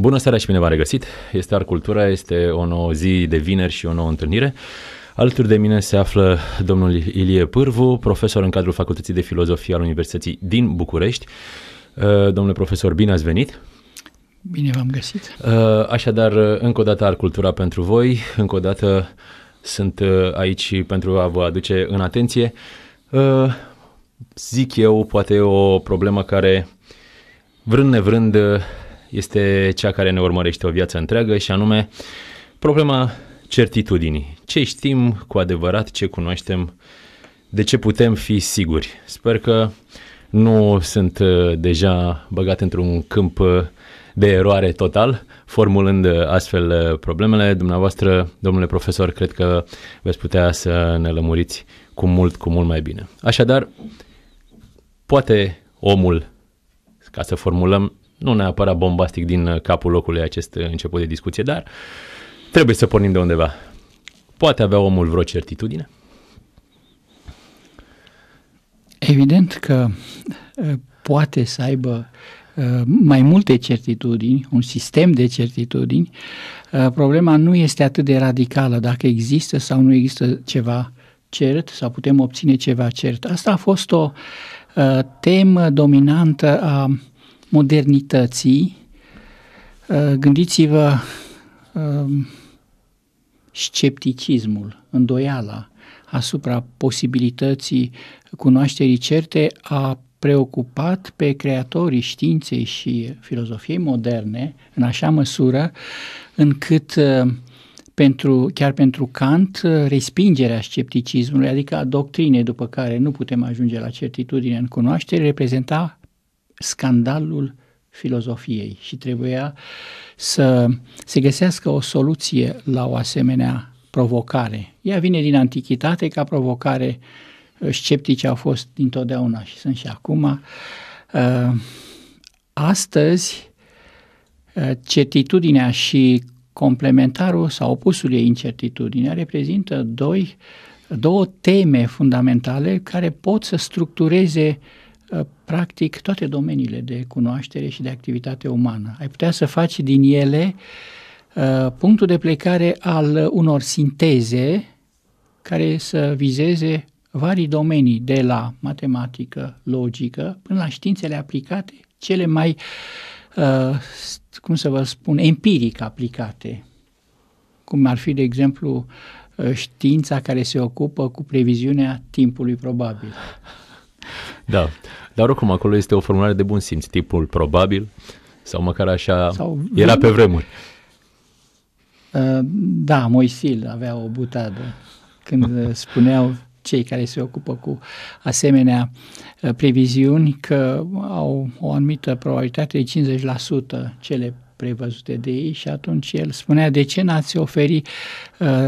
Bună seara și bine v-am regăsit! Este Ar Cultura, este o nouă zi de vineri și o nouă întâlnire. Alături de mine se află domnul Ilie Pârvu, profesor în cadrul Facultății de Filozofie al Universității din București. Uh, domnule profesor, bine ați venit! Bine v-am găsit! Uh, așadar, uh, încă o dată Ar Cultura pentru voi, încă o dată sunt aici pentru a vă aduce în atenție, zic eu, poate o problemă care, vrând nevrând, este cea care ne urmărește o viață întreagă și anume problema certitudinii. Ce știm cu adevărat, ce cunoaștem, de ce putem fi siguri. Sper că nu sunt uh, deja băgat într-un câmp uh, de eroare total, formulând uh, astfel problemele. Dumneavoastră, domnule profesor, cred că veți putea să ne lămuriți cu mult, cu mult mai bine. Așadar, poate omul, ca să formulăm nu neapărat bombastic din uh, capul locului acest uh, început de discuție, dar trebuie să pornim de undeva. Poate avea omul vreo certitudine? Evident că uh, poate să aibă mai multe certitudini, un sistem de certitudini, problema nu este atât de radicală dacă există sau nu există ceva cert sau putem obține ceva cert. Asta a fost o temă dominantă a modernității. Uh, gândiți-vă um, scepticismul, îndoiala asupra posibilității cunoașterii certe a preocupat pe creatorii științei și filozofiei moderne în așa măsură încât uh, pentru, chiar pentru Kant, uh, respingerea scepticismului, adică a doctrinei după care nu putem ajunge la certitudine în cunoaștere, reprezenta scandalul filozofiei și trebuia să se găsească o soluție la o asemenea provocare. Ea vine din antichitate ca provocare, uh, sceptici au fost dintotdeauna și sunt și acum. Uh, astăzi, uh, certitudinea și complementarul sau opusul ei incertitudinea reprezintă doi, două teme fundamentale care pot să structureze uh, practic toate domeniile de cunoaștere și de activitate umană. Ai putea să faci din ele uh, punctul de plecare al unor sinteze care să vizeze vari domenii, de la matematică, logică, până la științele aplicate, cele mai, uh, cum să vă spun, empiric aplicate, cum ar fi, de exemplu, uh, știința care se ocupă cu previziunea timpului probabil. Da. Dar oricum, acolo este o formulare de bun simț, tipul probabil sau măcar așa sau era vin... pe vremuri. Uh, da, Moisil avea o butadă când spuneau cei care se ocupă cu asemenea uh, previziuni că au o anumită probabilitate de 50% cele prevăzute de ei și atunci el spunea de ce n-ați oferi uh,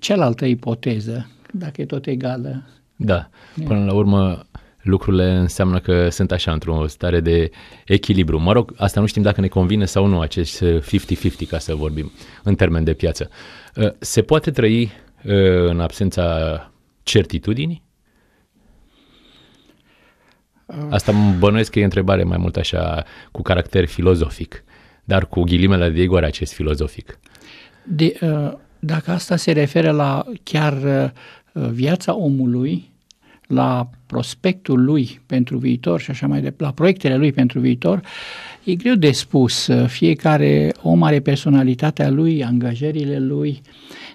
cealaltă ipoteză, dacă e tot egală. Da, până la urmă lucrurile înseamnă că sunt așa într-o stare de echilibru. Mă rog, asta nu știm dacă ne convine sau nu, acest 50-50 ca să vorbim în termen de piață. Uh, se poate trăi uh, în absența certitudinii? Uh. Asta mă bănuiesc că e întrebare mai mult așa cu caracter filozofic, dar cu ghilimele de igoare acest filozofic. De, dacă asta se referă la chiar viața omului, la prospectul lui pentru viitor și așa mai departe, la proiectele lui pentru viitor, e greu de spus. Uh, fiecare om are personalitatea lui, angajările lui.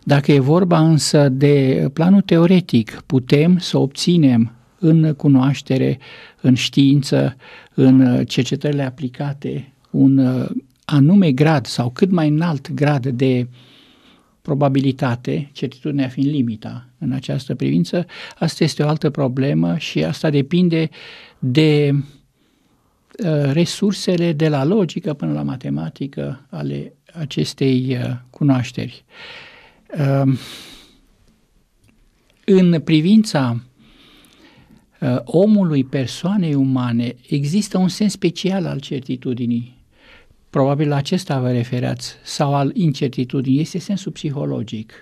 Dacă e vorba însă de planul teoretic, putem să obținem în cunoaștere, în știință, în uh, cercetările aplicate, un uh, anume grad sau cât mai înalt grad de uh, probabilitate, certitudinea fiind limita în această privință, asta este o altă problemă și asta depinde de uh, resursele de la logică până la matematică ale acestei uh, cunoașteri. Um, în privința uh, omului, persoanei umane, există un sens special al certitudinii Probabil la acesta vă refereați, sau al incertitudinii. Este sensul psihologic.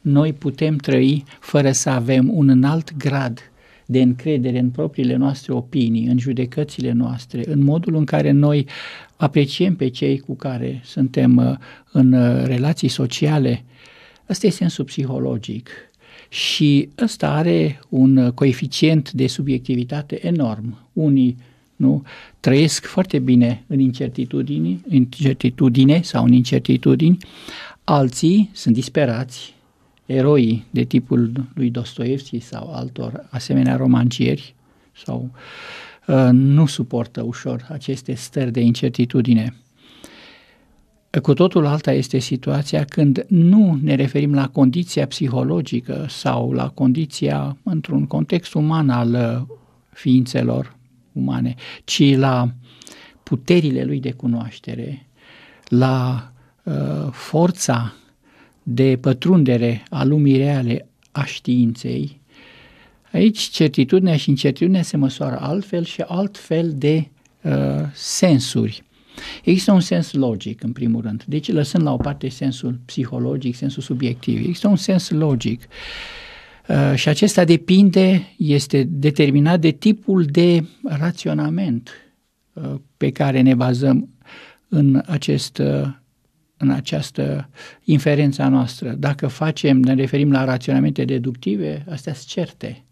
Noi putem trăi fără să avem un înalt grad de încredere în propriile noastre opinii, în judecățile noastre, în modul în care noi apreciem pe cei cu care suntem uh, în uh, relații sociale. Asta este sensul psihologic. Și ăsta are un uh, coeficient de subiectivitate enorm. Unii nu? trăiesc foarte bine în incertitudini, incertitudine sau în incertitudini, alții sunt disperați, eroi de tipul lui Dostoevski sau altor asemenea romancieri sau uh, nu suportă ușor aceste stări de incertitudine. Cu totul alta este situația când nu ne referim la condiția psihologică sau la condiția într-un context uman al uh, ființelor umane, ci la puterile lui de cunoaștere, la uh, forța de pătrundere a lumii reale a științei, aici certitudinea și incertitudinea se măsoară altfel și altfel de uh, sensuri. Există un sens logic, în primul rând. Deci, lăsând la o parte sensul psihologic, sensul subiectiv, există un sens logic. Uh, Uh, și acesta depinde, este determinat de tipul de raționament uh, pe care ne bazăm în, acest, uh, în această inferența noastră. Dacă facem, ne referim la raționamente deductive, astea sunt certe.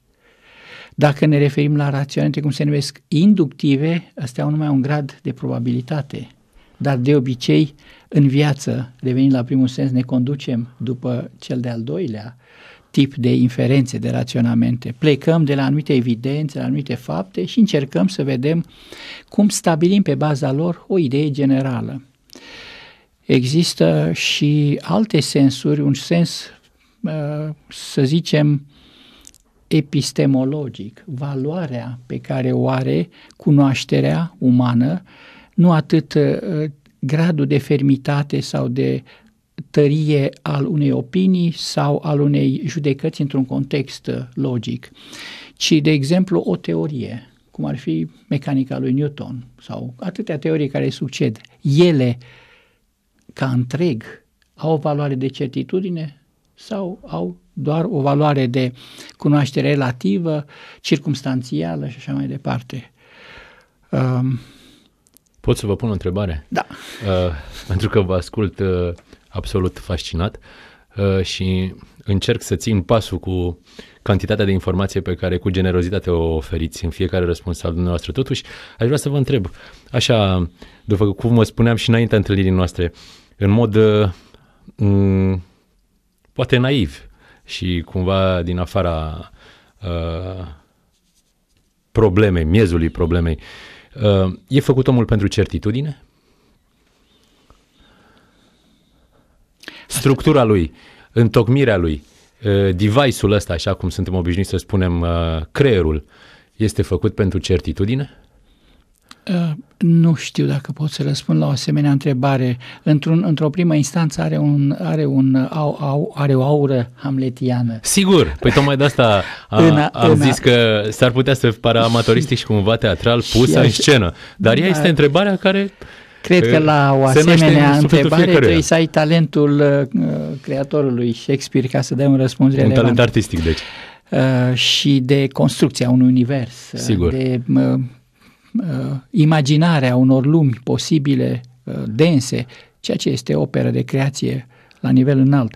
Dacă ne referim la raționamente, cum se numesc, inductive, astea au numai un grad de probabilitate. Dar de obicei, în viață, devenind la primul sens, ne conducem după cel de-al doilea, tip de inferențe, de raționamente. Plecăm de la anumite evidențe, la anumite fapte și încercăm să vedem cum stabilim pe baza lor o idee generală. Există și alte sensuri, un sens, uh, să zicem, epistemologic, valoarea pe care o are cunoașterea umană, nu atât uh, gradul de fermitate sau de tărie al unei opinii sau al unei judecăți într-un context uh, logic, ci, de exemplu, o teorie, cum ar fi mecanica lui Newton sau atâtea teorii care succed. Ele, ca întreg, au o valoare de certitudine sau au doar o valoare de cunoaștere relativă, circumstanțială și așa mai departe. Um, Pot să vă pun o întrebare? Da. Uh, pentru că vă ascult uh, absolut fascinat uh, și încerc să țin pasul cu cantitatea de informație pe care cu generozitate o oferiți în fiecare răspuns al dumneavoastră. Totuși, aș vrea să vă întreb, așa, după cum vă spuneam și înaintea întâlnirii noastre, în mod uh, m- poate naiv și cumva din afara uh, problemei, miezului problemei, uh, e făcut omul pentru certitudine? structura lui, întocmirea lui, uh, device-ul ăsta, așa cum suntem obișnuiți să spunem, uh, creierul, este făcut pentru certitudine? Uh, nu știu dacă pot să răspund la o asemenea întrebare. Într-un, într-o primă instanță are, un, are, un, au, au, are o aură hamletiană. Sigur, păi tocmai de asta a, în a, am în zis a... că s-ar putea să pară amatoristic și cumva teatral pusă în scenă. Dar ea da. este întrebarea care Cred că la o asemenea întrebare fiecăruia. trebuie să ai talentul uh, uh, creatorului Shakespeare ca să dai un răspuns un relevant. Un talent artistic, deci. Uh, și de construcția unui univers, Sigur. de imaginarea unor lumi posibile, dense, ceea ce este operă de creație la nivel înalt.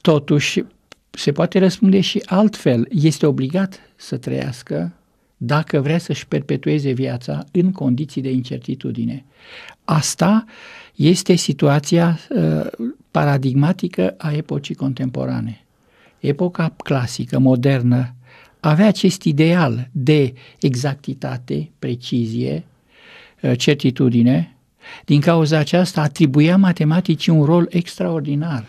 Totuși, se poate răspunde și altfel. Este obligat să trăiască dacă vrea să-și perpetueze viața în condiții de incertitudine. Asta este situația uh, paradigmatică a epocii contemporane. Epoca clasică, modernă, avea acest ideal de exactitate, precizie, uh, certitudine. Din cauza aceasta atribuia matematicii un rol extraordinar.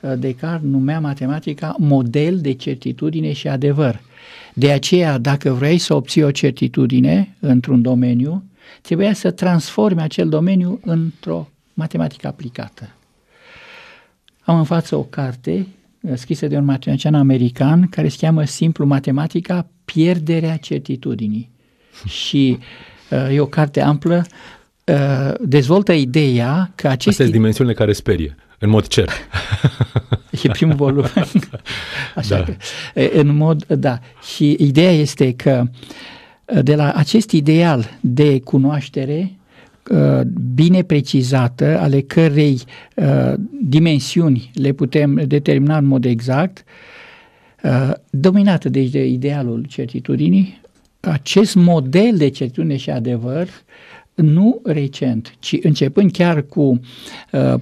Uh, Descartes numea matematica model de certitudine și adevăr. De aceea, dacă vrei să obții o certitudine într-un domeniu, trebuia să transformi acel domeniu într-o matematică aplicată. Am în față o carte uh, scrisă de un matematician american care se cheamă simplu matematica pierderea certitudinii și uh, e o carte amplă uh, dezvoltă ideea că aceste... Astea dimensiunile care sperie, în mod cer. și primul volum. Așa da. că, în mod, da. Și ideea este că de la acest ideal de cunoaștere bine precizată, ale cărei dimensiuni le putem determina în mod exact, dominată deci de idealul certitudinii, acest model de certitudine și adevăr nu recent, ci începând chiar cu uh,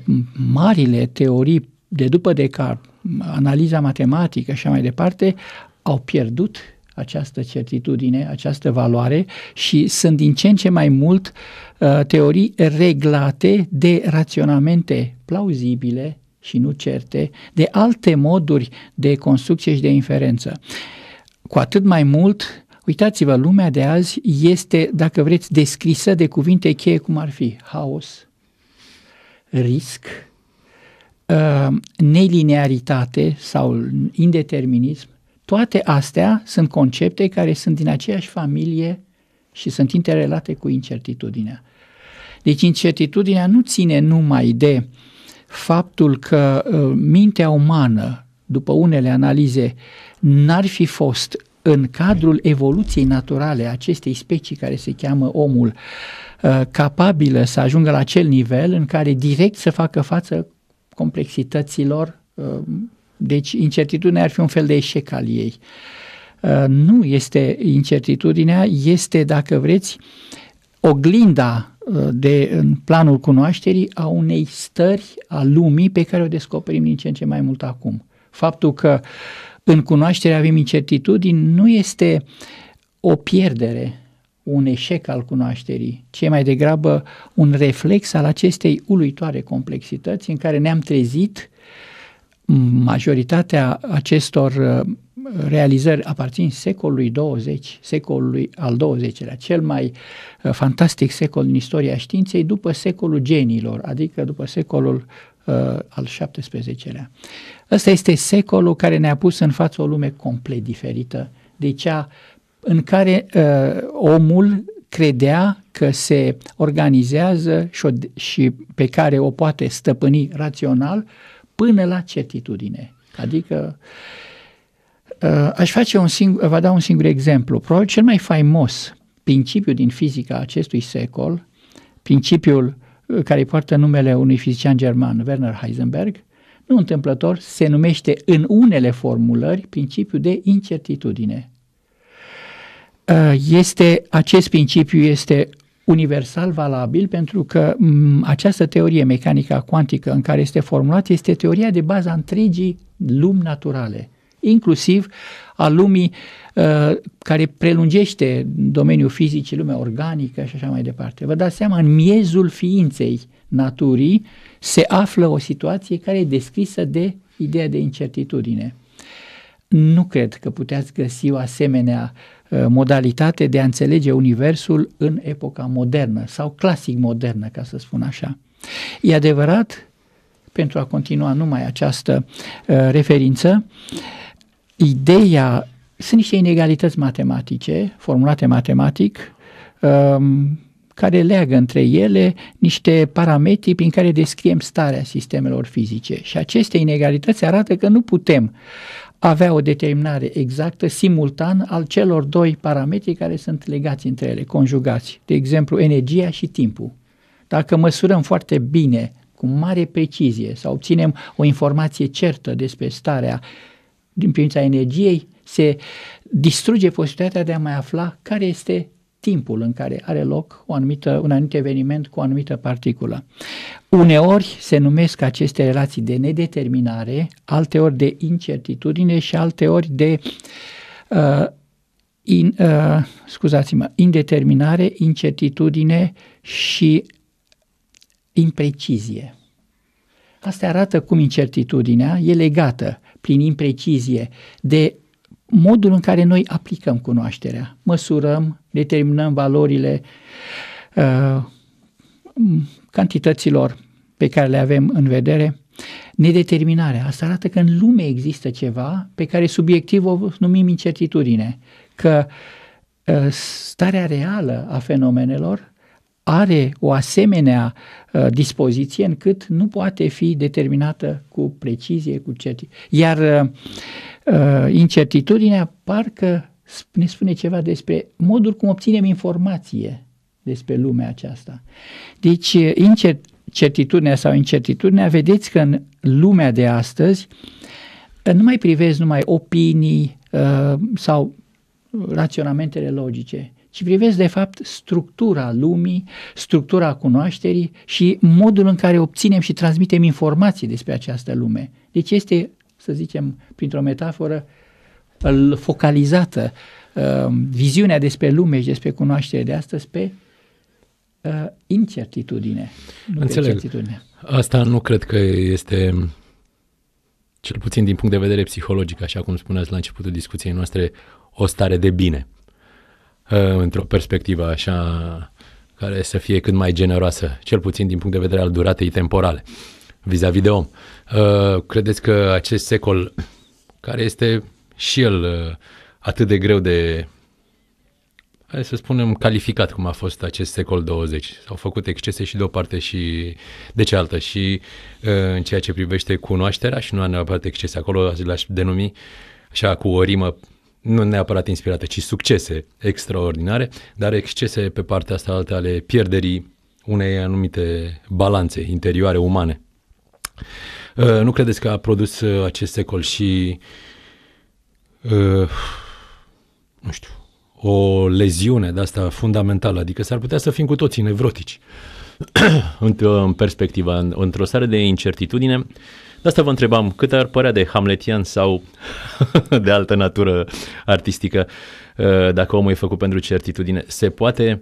marile teorii de după Descartes, analiza matematică și mai departe, au pierdut această certitudine, această valoare și sunt din ce în ce mai mult uh, teorii reglate de raționamente plauzibile și nu certe, de alte moduri de construcție și de inferență. Cu atât mai mult, uitați-vă, lumea de azi este, dacă vreți, descrisă de cuvinte cheie cum ar fi haos, risc, Uh, nelinearitate sau indeterminism, toate astea sunt concepte care sunt din aceeași familie și sunt interrelate cu incertitudinea. Deci incertitudinea nu ține numai de faptul că uh, mintea umană, după unele analize, n-ar fi fost în cadrul evoluției naturale a acestei specii care se cheamă omul, uh, capabilă să ajungă la acel nivel în care direct să facă față complexităților. Uh, deci incertitudinea ar fi un fel de eșec al ei. Uh, nu este incertitudinea, este, dacă vreți, oglinda uh, de, în planul cunoașterii a unei stări a lumii pe care o descoperim din ce în ce mai mult acum. Faptul că în cunoaștere avem incertitudini nu este o pierdere, un eșec al cunoașterii, ci mai degrabă un reflex al acestei uluitoare complexități în care ne-am trezit majoritatea acestor uh, realizări aparțin secolului 20, secolului al 20-lea, cel mai uh, fantastic secol în istoria științei după secolul genilor, adică după secolul uh, al 17-lea. Ăsta este secolul care ne-a pus în față o lume complet diferită de cea în care uh, omul credea că se organizează și, o, și pe care o poate stăpâni rațional până la certitudine. Adică uh, aș face un singur, vă dau un singur exemplu. Probabil cel mai faimos principiu din fizica acestui secol, principiul uh, care poartă numele unui fizician german, Werner Heisenberg, nu întâmplător, se numește în unele formulări principiul de incertitudine. Uh, este, acest principiu este universal valabil pentru că mm, această teorie mecanică cuantică în care este formulată este teoria de bază a întregii lumi naturale, inclusiv a lumii uh, care prelungește domeniul fizicii, lumea organică și așa mai departe. Vă dați seama, în miezul ființei naturii se află o situație care e descrisă de ideea de incertitudine. Nu cred că puteți găsi o asemenea uh, Uh, modalitate de a înțelege Universul în epoca modernă sau clasic modernă, ca să spun așa. E adevărat, pentru a continua numai această uh, referință, ideea, sunt niște inegalități matematice, formulate matematic, um, care leagă între ele niște parametri prin care descriem starea sistemelor fizice. Și aceste inegalități arată că nu putem avea o determinare exactă, simultan, al celor doi parametri care sunt legați între ele, conjugați, de exemplu energia și timpul. Dacă măsurăm foarte bine, cu mare precizie, sau obținem o informație certă despre starea din privința energiei, se distruge posibilitatea de a mai afla care este timpul în care are loc o anumită, un anumit eveniment cu o anumită particulă. Uneori se numesc aceste relații de nedeterminare, alteori de incertitudine și alteori de uh, in, uh, scuzați-mă, indeterminare, incertitudine și imprecizie. Asta arată cum incertitudinea e legată prin imprecizie de modul în care noi aplicăm cunoașterea. Măsurăm, determinăm valorile uh, cantităților pe care le avem în vedere. Nedeterminarea. Asta arată că în lume există ceva pe care subiectiv o numim incertitudine, că uh, starea reală a fenomenelor are o asemenea uh, dispoziție încât nu poate fi determinată cu precizie, cu certitudine. Iar uh, uh, incertitudinea parcă ne spune ceva despre modul cum obținem informație despre lumea aceasta. Deci, uh, incertitudinea sau incertitudinea, vedeți că în lumea de astăzi uh, nu mai privezi numai opinii uh, sau raționamentele logice, ci privesc de fapt structura lumii, structura cunoașterii și modul în care obținem și transmitem informații despre această lume. Deci este să zicem, printr-o metaforă focalizată, um, viziunea despre lume și despre cunoaștere de astăzi pe uh, incertitudine. Nu Înțeleg. certitudine. Asta nu cred că este cel puțin din punct de vedere psihologic, așa cum spuneați la începutul discuției noastre, o stare de bine. Uh, într-o perspectivă așa care să fie cât mai generoasă, cel puțin din punct de vedere al duratei temporale vis-a-vis de om. Uh, credeți că acest secol, care este și el uh, atât de greu de, hai să spunem, calificat cum a fost acest secol 20, s-au făcut excese și de o parte și de cealaltă și uh, în ceea ce privește cunoașterea și nu a neapărat excese, acolo l-aș denumi așa cu o rimă nu neapărat inspirate, ci succese extraordinare, dar excese pe partea asta alta ale pierderii unei anumite balanțe interioare umane. Uh, nu credeți că a produs uh, acest secol și, uh, nu știu, o leziune de asta fundamentală, adică s-ar putea să fim cu toții nevrotici în perspectiva, într-o stare de incertitudine. De asta vă întrebam, cât ar părea de hamletian sau de altă natură artistică dacă omul e făcut pentru certitudine? Se poate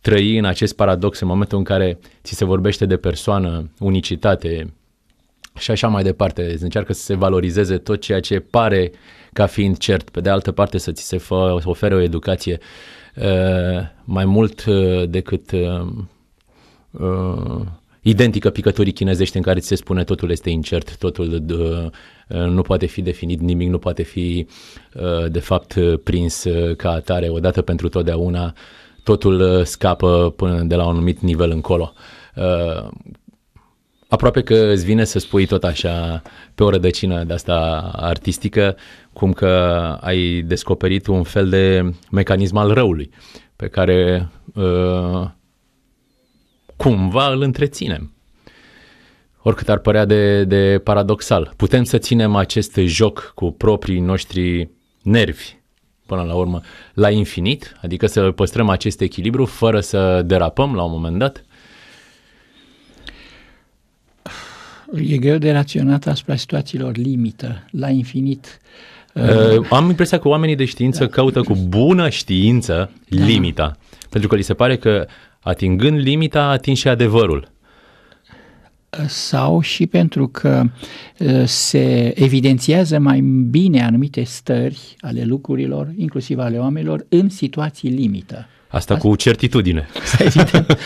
trăi în acest paradox în momentul în care ți se vorbește de persoană, unicitate, și așa mai departe. Încearcă să se valorizeze tot ceea ce pare ca fiind cert. Pe de altă parte să ți se fă, ofere o educație uh, mai mult uh, decât uh, uh, identică picăturii chinezești în care ți se spune totul este incert, totul uh, uh nu poate fi definit, nimic nu poate fi uh, de fapt uh, prins uh, ca atare odată pentru totdeauna, totul uh, scapă până de la un anumit nivel încolo aproape că îți vine să spui tot așa pe o rădăcină de asta artistică, cum că ai descoperit un fel de mecanism al răului pe care uh, cumva îl întreținem. Oricât ar părea de, de paradoxal, putem să ținem acest joc cu proprii noștri nervi până la urmă la infinit, adică să păstrăm acest echilibru fără să derapăm la un moment dat? E greu de raționat asupra situațiilor limită, la infinit. Uh, am impresia că oamenii de știință da. caută cu bună știință da. limita, pentru că li se pare că atingând limita ating și adevărul sau și pentru că uh, se evidențiază mai bine anumite stări ale lucrurilor, inclusiv ale oamenilor, în situații limită. Asta, Asta cu certitudine. Asta evident.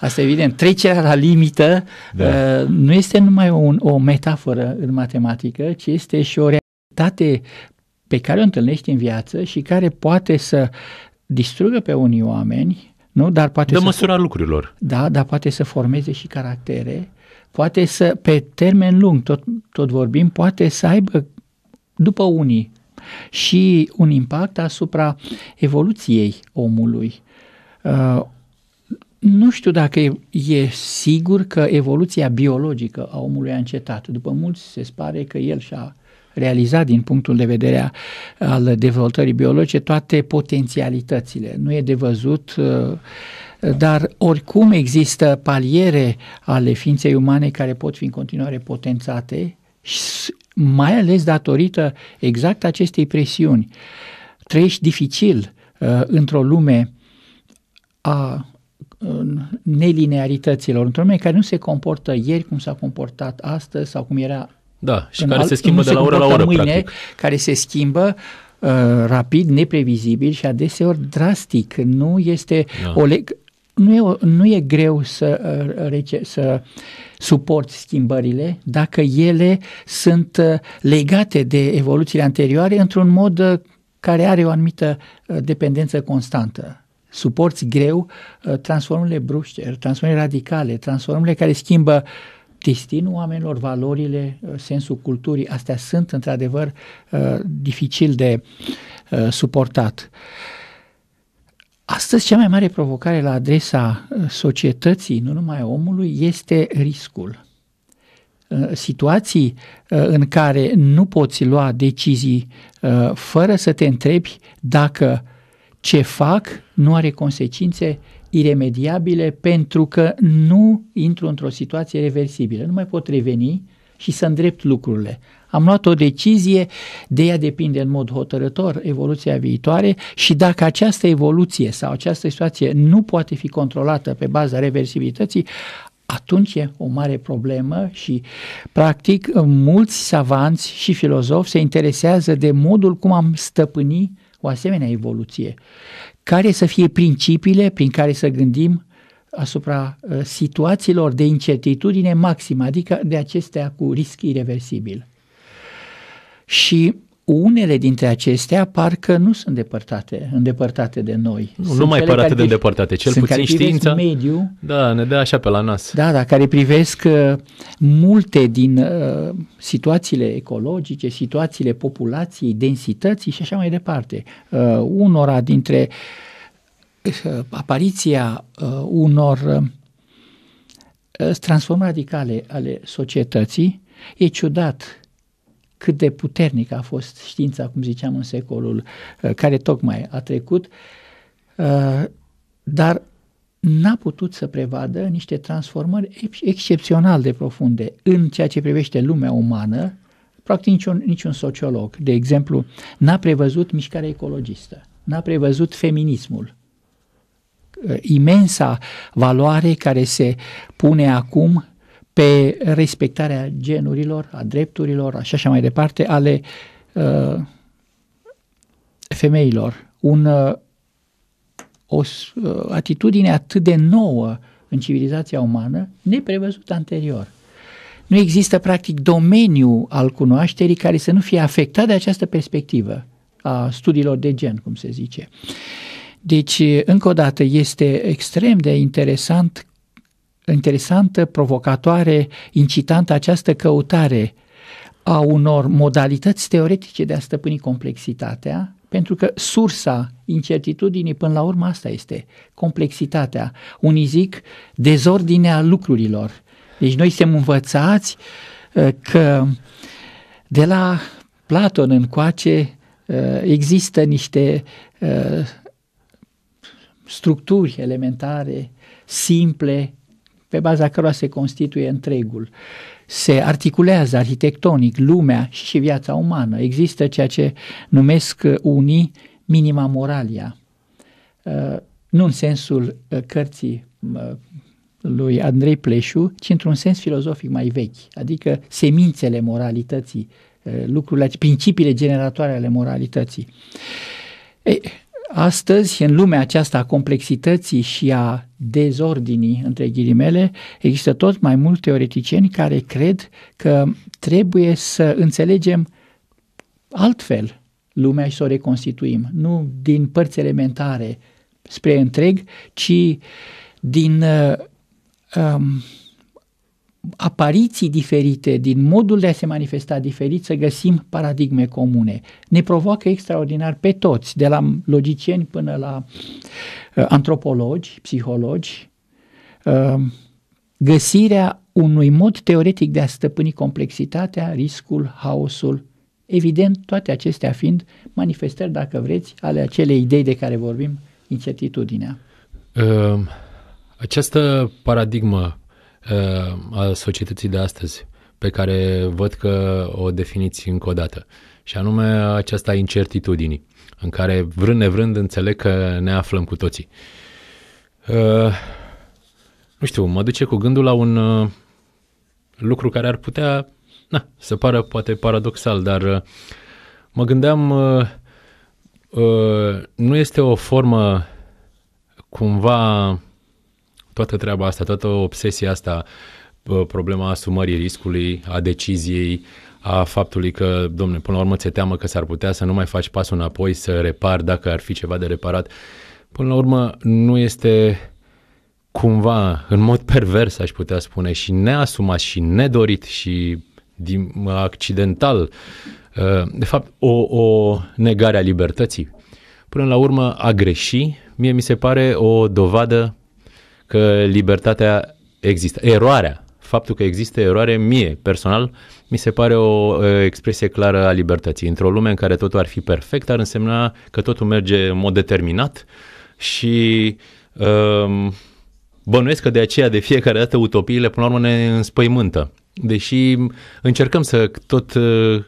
Asta evident. Trecerea la limită da. Uh, nu este numai un, o metaforă în matematică, ci este și o realitate pe care o întâlnești în viață și care poate să distrugă pe unii oameni, nu? Dar poate de să măsura lucrurilor. Da, dar poate să formeze și caractere, poate să, pe termen lung, tot, tot vorbim, poate să aibă, după unii, și un impact asupra evoluției omului. Uh, nu știu dacă e, e sigur că evoluția biologică a omului a încetat. După mulți se pare că el și-a realizat din punctul de vedere al dezvoltării biologice toate potențialitățile. Nu e de văzut, uh, dar oricum există paliere ale ființei umane care pot fi în continuare potențate, mai ales datorită exact acestei presiuni. Trăiești dificil uh, într-o lume a nelinearităților într un lume care nu se comportă ieri cum s-a comportat astăzi sau cum era da, și care alt, se schimbă de la oră la oră, mâine, practic. care se schimbă uh, rapid, neprevizibil și adeseori drastic. Nu este da. o leg- nu e, nu e greu să, uh, rece, să suporți schimbările dacă ele sunt uh, legate de evoluțiile anterioare într-un mod uh, care are o anumită dependență constantă suporți greu uh, transformările bruște, transformările radicale, transformările care schimbă destinul oamenilor, valorile, uh, sensul culturii, astea sunt într-adevăr uh, dificil de suportat. Astăzi cea mai mare provocare la adresa societății, nu numai omului, este riscul. Situații în care nu poți lua decizii fără să te întrebi dacă ce fac nu are consecințe iremediabile pentru că nu intru într-o situație reversibilă. Nu mai pot reveni și să îndrept lucrurile. Am luat o decizie, de ea depinde în mod hotărător evoluția viitoare și dacă această evoluție sau această situație nu poate fi controlată pe baza reversibilității, atunci e o mare problemă și, practic, mulți savanți și filozofi se interesează de modul cum am stăpâni o asemenea evoluție. Care să fie principiile prin care să gândim uh, asupra uh, situațiilor de incertitudine maximă, adică de acestea cu risc irreversibil. Și unele dintre acestea parcă nu sunt depărtate, îndepărtate de noi. Nu, sunt nu mai pare atât de îndepărtate, cel sunt puțin știința. mediu. Da, ne dă așa pe la nas. Da, da, care privesc uh, multe din uh, situațiile ecologice, situațiile populației, densității și așa mai departe. Uh, unora dintre uh, apariția uh, unor uh, transformări radicale ale societății e ciudat cât de puternic a fost știința, cum ziceam, în secolul uh, care tocmai a trecut, uh, dar n-a putut să prevadă niște transformări excepțional de profunde în ceea ce privește lumea umană, practic niciun, niciun sociolog, de exemplu, n-a prevăzut mișcarea ecologistă, n-a prevăzut feminismul, uh, imensa valoare care se pune acum pe respectarea genurilor, a drepturilor, așa și mai departe, ale uh, femeilor. Un, uh, o uh, atitudine atât de nouă în civilizația umană, neprevăzută anterior. Nu există practic domeniu al cunoașterii care să nu fie afectat de această perspectivă a studiilor de gen, cum se zice. Deci, încă o dată, este extrem de interesant interesantă, provocatoare, incitantă această căutare a unor modalități teoretice de a stăpâni complexitatea, pentru că sursa incertitudinii până la urmă asta este complexitatea. Unii zic dezordinea lucrurilor. Deci noi suntem învățați uh, că de la Platon încoace uh, există niște uh, structuri elementare, simple, pe baza cărora se constituie întregul. Se articulează arhitectonic lumea și viața umană. Există ceea ce numesc uh, unii minima moralia. Uh, nu în sensul uh, cărții lui Andrei Pleșu, ci într-un sens filozofic mai vechi, adică semințele moralității, lucrurile, principiile generatoare ale moralității. Ei, Astăzi, în lumea aceasta a complexității și a dezordinii, între ghilimele, există tot mai mulți teoreticieni care cred că trebuie să înțelegem altfel lumea și să o reconstituim, nu din părți elementare spre întreg, ci din uh, um, apariții diferite, din modul de a se manifesta diferit, să găsim paradigme comune. Ne provoacă extraordinar pe toți, de la logicieni până la uh, antropologi, psihologi, uh, găsirea unui mod teoretic de a stăpâni complexitatea, riscul, haosul, evident toate acestea fiind manifestări, dacă vreți, ale acelei idei de care vorbim, incertitudinea. Uh, această paradigmă Uh, a societății de astăzi, pe care văd că o definiți încă o dată, și anume aceasta incertitudinii, în care vrând nevrând înțeleg că ne aflăm cu toții. Uh, nu știu, mă duce cu gândul la un uh, lucru care ar putea na, să pară poate paradoxal, dar mă gândeam, nu este o formă cumva toată treaba asta, toată obsesia asta, problema asumării riscului, a deciziei, a faptului că, domne, până la urmă ți teamă că s-ar putea să nu mai faci pasul înapoi, să repar dacă ar fi ceva de reparat. Până la urmă, nu este cumva, în mod pervers, aș putea spune, și neasumat și nedorit și accidental, ă, de fapt, o, o negare a libertății. Până la urmă, a greși, mie mi se pare o dovadă că libertatea există. Eroarea, faptul că există eroare, mie personal, mi se pare o expresie clară a libertății. Într-o lume în care totul ar fi perfect, ar însemna că totul merge în mod determinat și um, bănuiesc că de aceea de fiecare dată utopiile până la urmă ne înspăimântă. Deși încercăm să tot uh, uh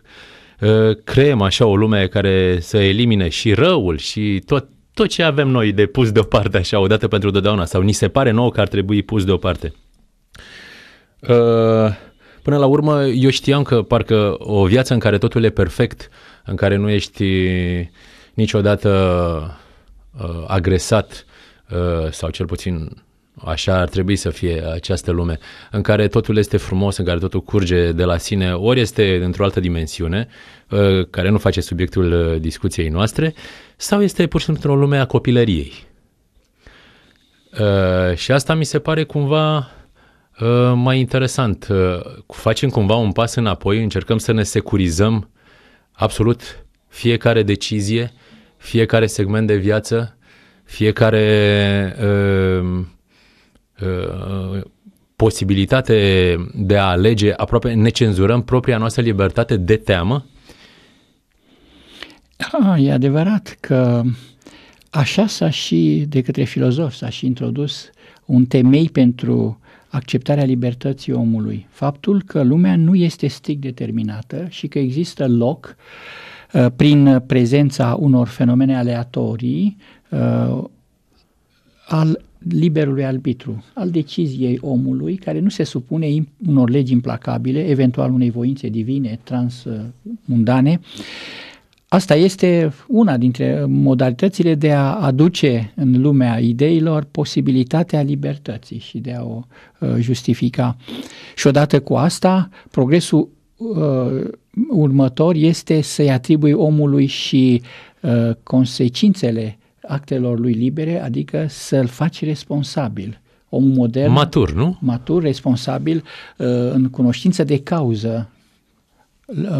creăm așa o lume care să elimine și răul și tot tot ce avem noi de pus deoparte așa, odată pentru totdeauna, sau ni se pare nou că ar trebui pus deoparte. Uh, până la urmă, eu știam că parcă o viață în care totul e perfect, în care nu ești niciodată uh, agresat, uh, sau cel puțin așa ar trebui să fie această lume, în care totul este frumos, în care totul curge de la sine, ori este într-o altă dimensiune, care nu face subiectul discuției noastre, uh, sau este pur și simplu într-o lume a copilăriei. Uh, și asta mi se pare cumva uh, mai interesant. Uh, facem cumva un pas înapoi, încercăm să ne securizăm absolut fiecare decizie, fiecare segment de viață, fiecare uh, uh, posibilitate de a alege, aproape ne cenzurăm propria noastră libertate de teamă da, e adevărat că așa s-a și, de către filozof, s-a și introdus un temei pentru acceptarea libertății omului. Faptul că lumea nu este strict determinată și că există loc uh, prin prezența unor fenomene aleatorii uh, al liberului arbitru, al deciziei omului care nu se supune unor legi implacabile, eventual unei voințe divine, transmundane, uh, Asta este una dintre modalitățile de a aduce în lumea ideilor posibilitatea libertății și de a o uh, justifica. Și odată cu asta, progresul uh, următor este să-i atribui omului și uh, consecințele actelor lui libere, adică să-l faci responsabil. Omul modern. Matur, nu? Matur, responsabil, în cunoștință de cauză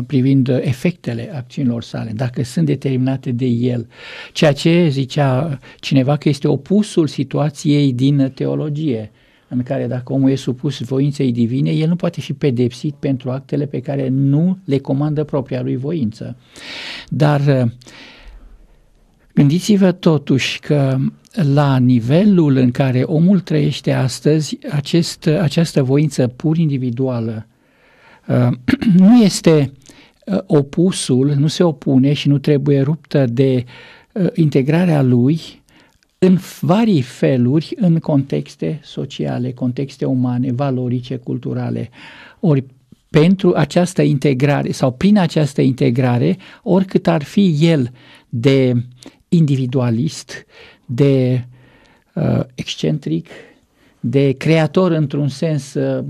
privind efectele acțiunilor sale, dacă sunt determinate de el. Ceea ce zicea cineva că este opusul situației din teologie, în care dacă omul e supus voinței divine, el nu poate fi pedepsit pentru actele pe care nu le comandă propria lui voință. Dar uh, gândiți-vă totuși că la nivelul în care omul trăiește astăzi, acest, această voință pur individuală, Uh, nu este uh, opusul, nu se opune și nu trebuie ruptă de uh, integrarea lui în varii feluri, în contexte sociale, contexte umane, valorice, culturale. Ori pentru această integrare sau prin această integrare, oricât ar fi el de individualist, de uh, excentric, de creator într-un sens uh,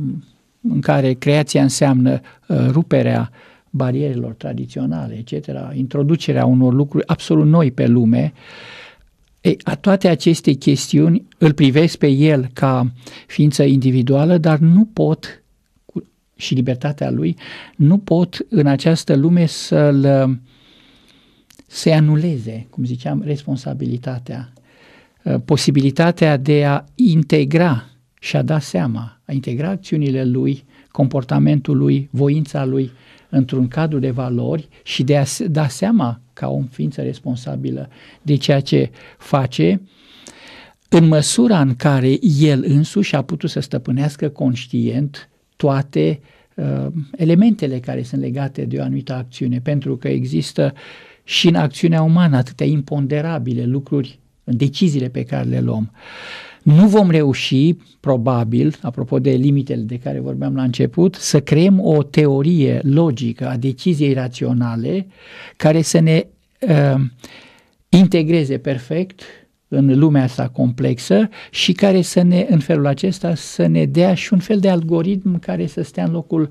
în care creația înseamnă uh, ruperea barierelor tradiționale, etc., introducerea unor lucruri absolut noi pe lume, ei, a toate aceste chestiuni îl privesc pe el ca ființă individuală, dar nu pot și libertatea lui, nu pot în această lume să-l se anuleze, cum ziceam, responsabilitatea, uh, posibilitatea de a integra și a da seama a integra acțiunile lui, comportamentul lui, voința lui într-un cadru de valori și de a da seama ca o ființă responsabilă de ceea ce face, în măsura în care el însuși a putut să stăpânească conștient toate uh, elementele care sunt legate de o anumită acțiune, pentru că există și în acțiunea umană atâtea imponderabile lucruri în deciziile pe care le luăm. Uh, nu vom reuși, probabil, apropo de limitele de care vorbeam la început, să creăm o teorie logică a deciziei raționale care să ne uh, integreze perfect în lumea asta complexă și care să ne, în felul acesta, să ne dea și un fel de algoritm care să stea în locul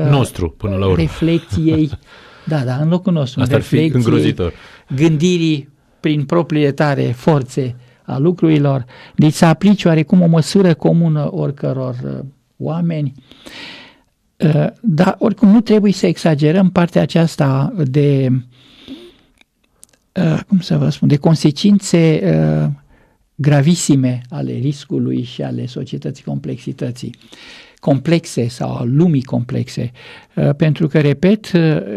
uh, nostru, până la urmă. Reflecției, da, da, în locul nostru. Asta ar fi îngrozitor. Gândirii prin propriile tare forțe a lucrurilor, deci să aplici oarecum o măsură comună oricăror uh, oameni. Uh, dar oricum nu trebuie să exagerăm partea aceasta de, uh, cum să vă spun, de consecințe gravisime ale riscului și ale societății complexității complexe sau a lumii complexe. Pentru că, repet,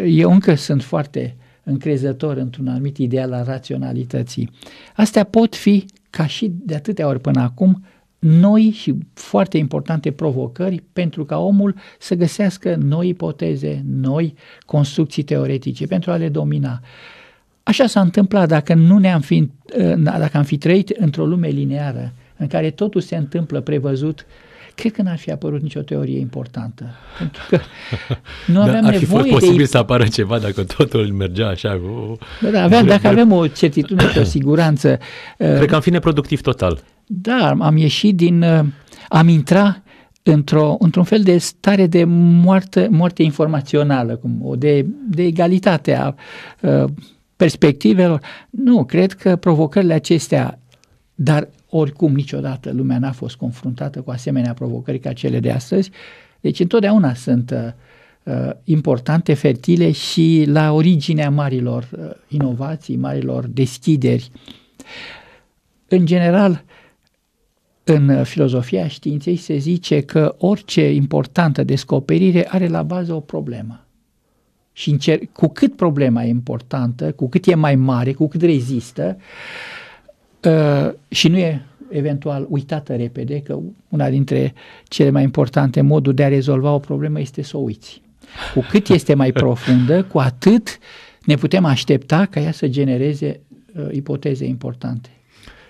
eu încă sunt foarte încrezător într-un anumit ideal al raționalității. Astea pot fi ca și de atâtea ori până acum, noi și foarte importante provocări pentru ca omul să găsească noi ipoteze, noi construcții teoretice pentru a le domina. Așa s-a întâmplat dacă nu ne-am fi, dacă am fi trăit într-o lume lineară în care totul se întâmplă prevăzut uh, cred că n-ar fi apărut nicio teorie importantă. Pentru că nu da, aveam da, ar fi fost posibil de... să apară ceva dacă totul mergea așa cu... Da, da aveam, dacă avem o certitudine și o siguranță... Cred că uh, am fi neproductiv total. Da, am ieșit din... Uh, am intrat într-o, într-un fel de stare de moarte, moarte informațională, cum o de, de egalitate a uh, perspectivelor. Nu, cred că provocările acestea, dar oricum niciodată lumea n-a fost confruntată cu asemenea provocări ca cele de astăzi. Deci întotdeauna sunt uh, uh, importante, fertile și la originea marilor uh, inovații, marilor deschideri. În general, în filozofia științei se zice că orice importantă descoperire are la bază o problemă. Și cu cât problema e importantă, cu cât e mai mare, cu cât rezistă, uh, Ă, și nu e eventual uitată repede, că una dintre cele mai importante moduri de a rezolva o problemă este să o uiți. Cu cât este mai profundă, cu atât ne putem aștepta ca ea să genereze uh, ipoteze importante.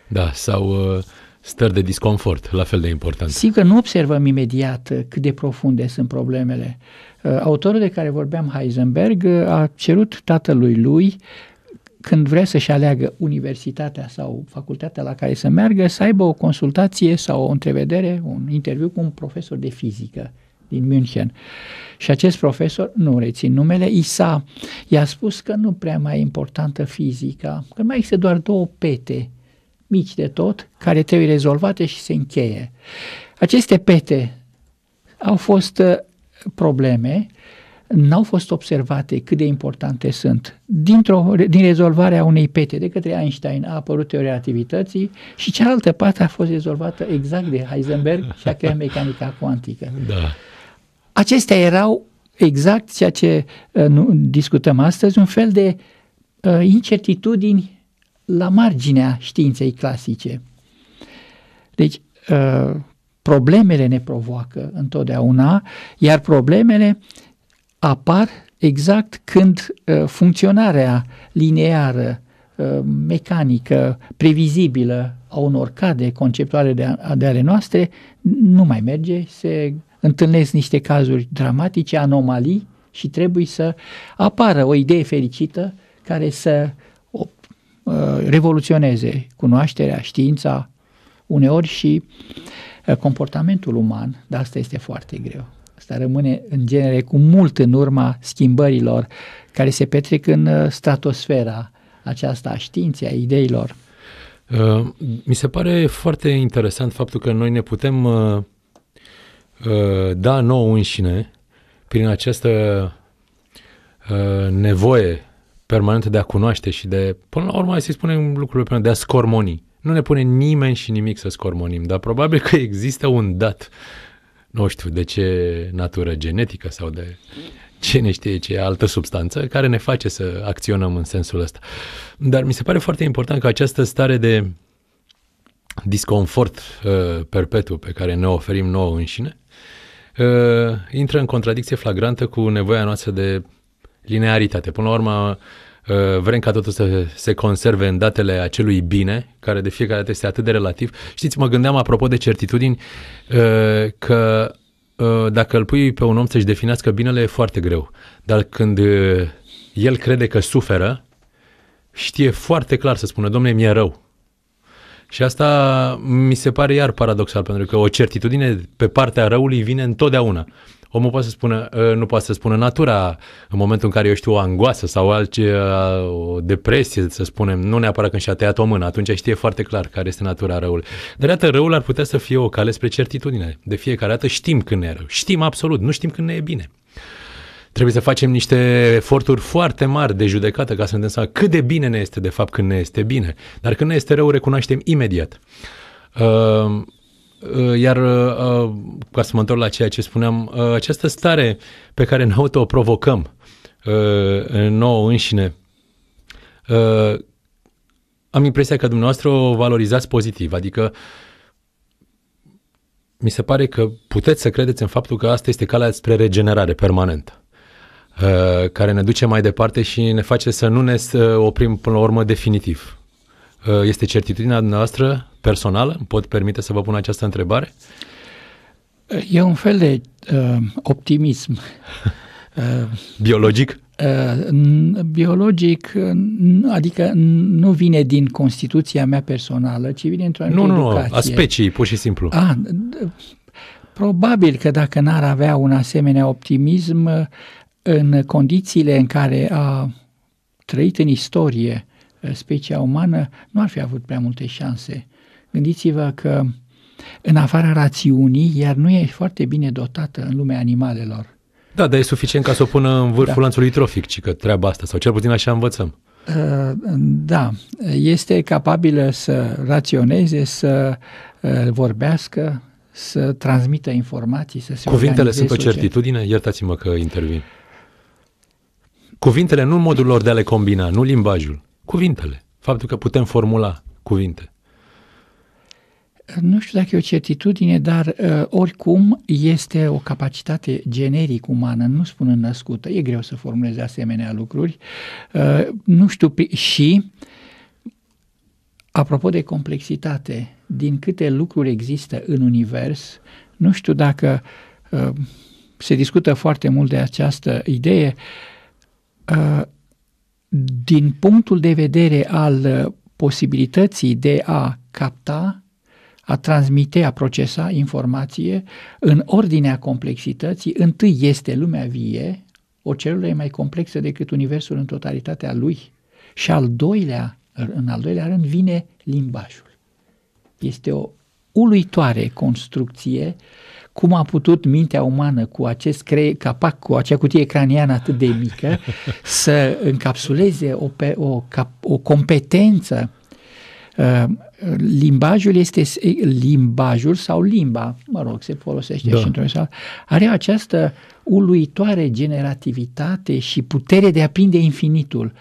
Da, sau uh, stări de disconfort, la fel de important. Sigur, nu observăm imediat cât de profunde sunt problemele. Uh, autorul de care vorbeam, Heisenberg, a cerut tatălui lui când vrea să-și aleagă universitatea sau facultatea la care să meargă, să aibă o consultație sau o întrevedere, un interviu cu un profesor de fizică din München. Și acest profesor, nu rețin numele, i a i-a spus că nu prea mai e importantă fizica, că mai există doar două pete mici de tot, care trebuie rezolvate și se încheie. Aceste pete au fost uh, probleme n-au fost observate cât de importante sunt. Dintr-o, din rezolvarea unei pete de către Einstein a apărut teoria relativității și cealaltă parte a fost rezolvată exact de Heisenberg și a creat mecanica cuantică. Da. Acestea erau exact ceea ce uh, nu, discutăm astăzi, un fel de uh, incertitudini la marginea științei clasice. Deci, uh, problemele ne provoacă întotdeauna, iar problemele uh, apar exact când uh, funcționarea lineară, uh, mecanică, previzibilă a unor cade conceptuale de, de ale noastre nu mai merge, se întâlnesc niște cazuri dramatice, anomalii și trebuie să apară o idee fericită care să o, uh, revoluționeze cunoașterea, știința, uneori și comportamentul uman, dar asta este foarte greu asta rămâne în genere cu mult în urma schimbărilor care se petrec în uh, stratosfera aceasta a științei, a ideilor. Uh, mi se pare foarte interesant faptul că noi ne putem uh, da nouă înșine prin această nevoie permanentă de a cunoaște și de, până la urmă, să-i spunem lucrurile pe de a scormoni. Nu ne pune nimeni și nimic să scormonim, dar probabil că există un dat nu știu, de ce natură genetică sau de cine știe ce altă substanță care ne face să acționăm în sensul ăsta. Dar mi se pare foarte important că această stare de disconfort uh, perpetu pe care ne oferim nouă înșine uh, intră în contradicție flagrantă cu nevoia noastră de linearitate. Până la urmă, uh, Uh, vrem ca totul să se conserve în datele acelui bine, care de fiecare dată este atât de relativ. Știți, mă gândeam apropo de certitudini uh, că uh, dacă îl pui pe un om să-și definească binele e foarte greu, dar când el crede că suferă, știe foarte clar să spună, domne, mi-e rău. Și asta mi se pare iar paradoxal, pentru că o certitudine pe partea răului vine întotdeauna. Omul poate să spună, ă, nu poate să spună natura în momentul în care eu știu o angoasă sau altce, ă, o depresie, să spunem, nu neapărat când și-a tăiat o mână, atunci știe foarte clar care este natura răului. Dar iată, răul ar putea să fie o cale spre certitudine. De fiecare dată știm când ne e rău. Știm absolut, nu știm când ne e bine. Trebuie să facem niște eforturi foarte mari de judecată ca să ne dăm seama cât de bine ne este de fapt când ne este bine. Dar când ne este rău, recunoaștem imediat. Uh, Uh, iar, uh, uh, ca să mă întorc la ceea ce spuneam, această stare pe care ne auto o provocăm nouă înșine, am impresia că dumneavoastră o valorizați pozitiv, adică mi se pare că puteți să credeți în faptul că asta este calea spre regenerare permanentă care ne duce mai departe și ne face să nu ne oprim până la urmă definitiv. Uh, este certitudinea noastră personală? Pot permite să vă pun această întrebare? Uh, e un fel de uh, optimism. Uh, biologic? biologic, adică nu vine din Constituția mea personală, ci vine într-o anumită Nu, nu, a speciei, pur și simplu. A, probabil că dacă n-ar avea un asemenea optimism, în condițiile în care a trăit în istorie Eh, specia umană nu ar fi avut prea multe șanse. Gândiți-vă că în afara rațiunii, iar nu e foarte bine dotată în lumea animalelor. Da, dar e suficient ca să o pună în vârful da. lanțului trofic, ci că treaba asta, sau cel puțin așa învățăm. Eh, da, este capabilă să raționeze, să eh, vorbească, să transmită informații, să se Cuvintele sunt o certitudine? Iertați-mă că intervin. Cuvintele nu modul lor de a le combina, nu limbajul cuvintele, faptul că putem formula cuvinte. Nu știu dacă e o certitudine, dar uh, oricum este o capacitate generic umană, nu spun născută. E greu să formuleze asemenea lucruri. Uh, nu știu, și apropo de complexitate, din câte lucruri există în univers, nu știu dacă uh, se discută foarte mult de această idee, din punctul de vedere al uh, posibilității de a capta, a transmite, a procesa informație în ordinea complexității, întâi este lumea vie, o celulă e mai complexă decât universul în totalitatea lui. Și al doilea, în al doilea rând vine limbajul. Este o uluitoare construcție uh, cum a putut mintea umană cu acest cre- capac, cu acea cutie craniană atât de mică, să încapsuleze o, pe, o, cap, o competență. Uh, limbajul este limbajul sau limba, mă rog, se folosește da. și într-un sau are această uluitoare generativitate și putere de a prinde infinitul.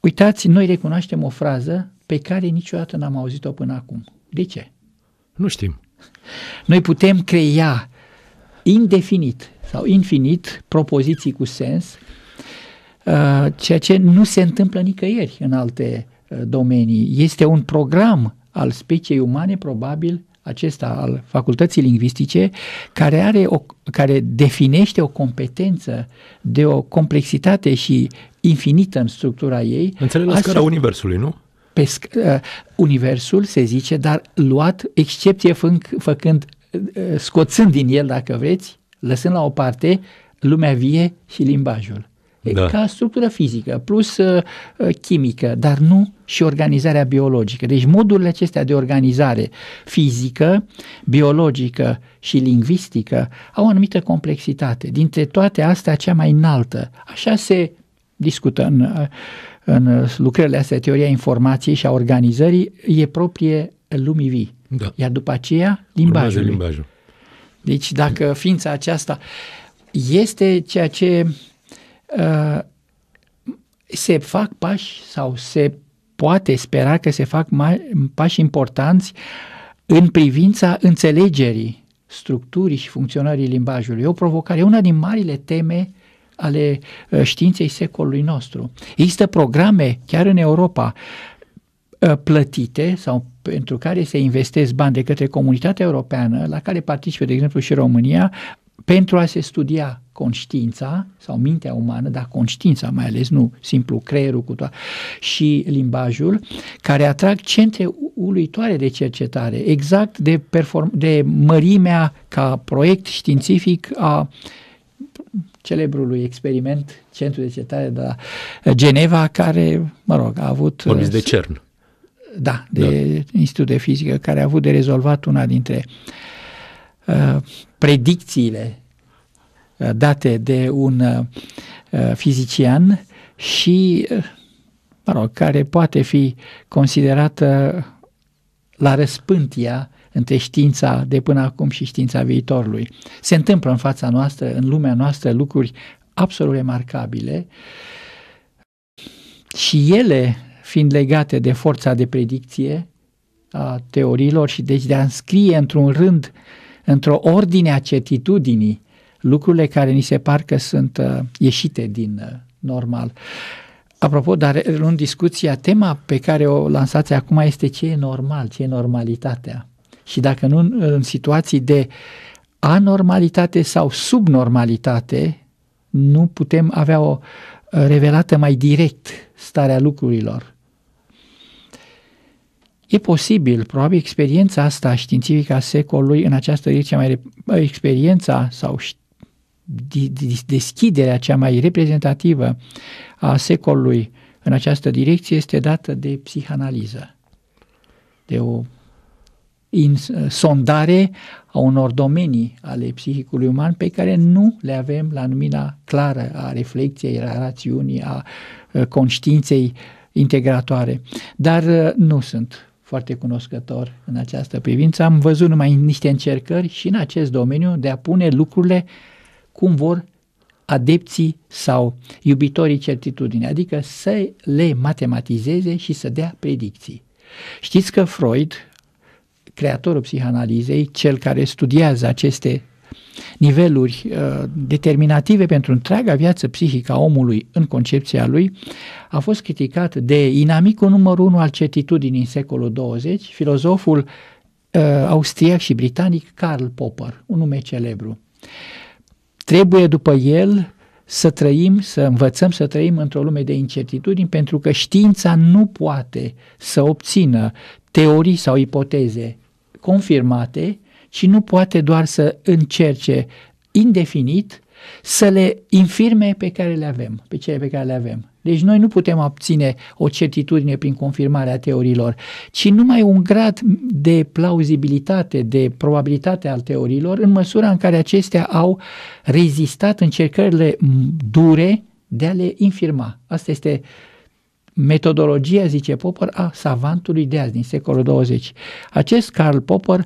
Uitați, noi recunoaștem o frază pe care niciodată n-am auzit-o până acum. De ce? Nu știm. Noi putem crea indefinit sau infinit propoziții cu sens, uh, ceea ce nu se întâmplă nicăieri în alte uh, domenii. Este un program al speciei umane, probabil, acesta al facultății lingvistice, care, are o, care definește o competență de o complexitate și infinită în structura ei. Înțeleg la scara Universului, nu? pesc, uh, universul, se zice, dar luat, excepție fânc, făcând, uh, scoțând din el, dacă vreți, lăsând la o parte lumea vie și limbajul. Da. Ca structură fizică, plus uh, uh, chimică, dar nu și organizarea biologică. Deci modurile acestea de organizare fizică, biologică și lingvistică au o anumită complexitate. Dintre toate astea, cea mai înaltă. Așa se discută în în uh, lucrările astea, teoria informației și a organizării, e proprie lumii vii. Da. Iar după aceea, limbajul. limbajul. Deci dacă ființa aceasta este ceea ce uh, se fac pași sau se poate spera că se fac mai pași importanți în privința înțelegerii structurii și funcționării limbajului. E o provocare, e una din marile teme ale uh, științei secolului nostru. Există programe, chiar în Europa, uh, plătite sau pentru care se investesc bani de către comunitatea europeană, la care participă, de exemplu, și România, pentru a se studia conștiința sau mintea umană, dar conștiința mai ales, nu simplu creierul cu toate, și limbajul, care atrag centre uluitoare de cercetare, exact de, perform- de mărimea ca proiect științific a uh, celebrului experiment, centru de cercetare de la eh, Geneva, care, mă rog, a avut... Eh, Vorbiți de CERN. Da, de da. Institut de Fizică, care a avut de rezolvat una dintre uh, predicțiile date de un uh, fizician și, mă rog, care poate fi considerată la răspântia între știința de până acum și știința viitorului. Se întâmplă în fața noastră, în lumea noastră, lucruri absolut remarcabile și ele, fiind legate de forța de predicție a teoriilor și deci de a înscrie într-un rând, într-o ordine a certitudinii, lucrurile care ni se par că sunt uh, ieșite din uh, normal. Apropo, dar în discuția, tema pe care o lansați acum este ce e normal, ce e normalitatea și dacă nu în situații de anormalitate sau subnormalitate, nu putem avea o revelată mai direct starea lucrurilor. E posibil, probabil experiența asta științifică a secolului în această direcție mai experiența sau deschiderea cea mai reprezentativă a secolului în această direcție este dată de psihanaliză, de o în uh, sondare a unor domenii ale psihicului uman pe care nu le avem la lumina clară a reflecției, a rațiunii, a uh, conștiinței integratoare. Dar uh, nu sunt foarte cunoscător în această privință. Am văzut numai niște încercări și în acest domeniu de a pune lucrurile cum vor adepții sau iubitorii certitudini, adică să le matematizeze și să dea predicții. Știți că Freud, creatorul psihanalizei, cel care studiază aceste niveluri uh, determinative pentru întreaga viață psihică a omului în concepția lui, a fost criticat de inamicul numărul 1 al certitudinii în secolul 20, filozoful uh, austriac și britanic Karl Popper, un nume celebru. Trebuie după el să trăim, să învățăm să trăim într-o lume de incertitudini, pentru că știința nu poate să obțină teorii sau ipoteze confirmate, ci nu poate doar să încerce indefinit să le infirme pe care le avem, pe cele pe care le avem. Deci noi nu putem obține o certitudine prin confirmarea teoriilor, ci numai un grad de plauzibilitate, de probabilitate al teoriilor, în măsura în care acestea au rezistat încercările dure de a le infirma. Asta este metodologia, zice Popper, a savantului de azi, din secolul 20. Acest Karl Popper